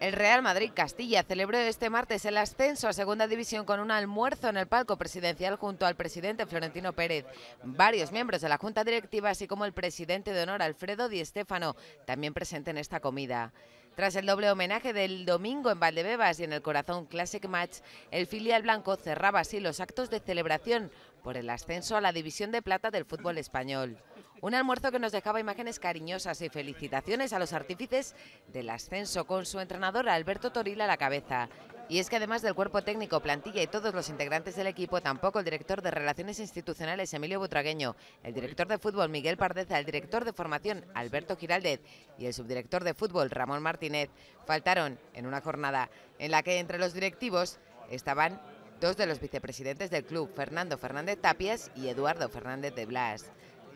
El Real Madrid Castilla celebró este martes el ascenso a Segunda División con un almuerzo en el palco presidencial junto al presidente Florentino Pérez, varios miembros de la Junta Directiva así como el presidente de honor Alfredo Di Stéfano, también presente en esta comida. Tras el doble homenaje del domingo en Valdebebas y en el Corazón Classic Match, el filial blanco cerraba así los actos de celebración por el ascenso a la División de Plata del fútbol español. Un almuerzo que nos dejaba imágenes cariñosas y felicitaciones a los artífices del ascenso con su entrenador Alberto Toril a la cabeza. Y es que además del cuerpo técnico, plantilla y todos los integrantes del equipo, tampoco el director de Relaciones Institucionales, Emilio Butragueño, el director de fútbol, Miguel Pardeza, el director de formación, Alberto Giraldez, y el subdirector de fútbol, Ramón Martínez, faltaron en una jornada en la que entre los directivos estaban dos de los vicepresidentes del club, Fernando Fernández Tapias y Eduardo Fernández de Blas.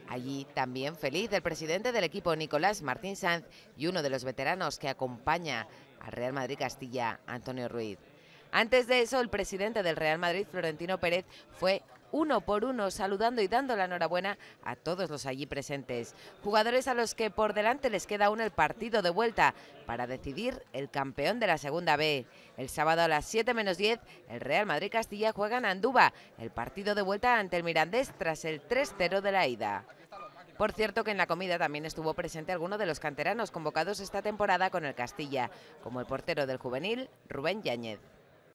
Allí también feliz del presidente del equipo Nicolás Martín Sanz y uno de los veteranos que acompaña al Real Madrid Castilla, Antonio Ruiz. Antes de eso, el presidente del Real Madrid, Florentino Pérez, fue uno por uno saludando y dando la enhorabuena a todos los allí presentes. Jugadores a los que por delante les queda aún el partido de vuelta para decidir el campeón de la Segunda B. El sábado a las 7 menos 10, el Real Madrid Castilla juega en Andúba, el partido de vuelta ante el Mirandés tras el 3-0 de la ida. Por cierto que en la comida también estuvo presente alguno de los canteranos convocados esta temporada con el Castilla, como el portero del juvenil Rubén Yáñez.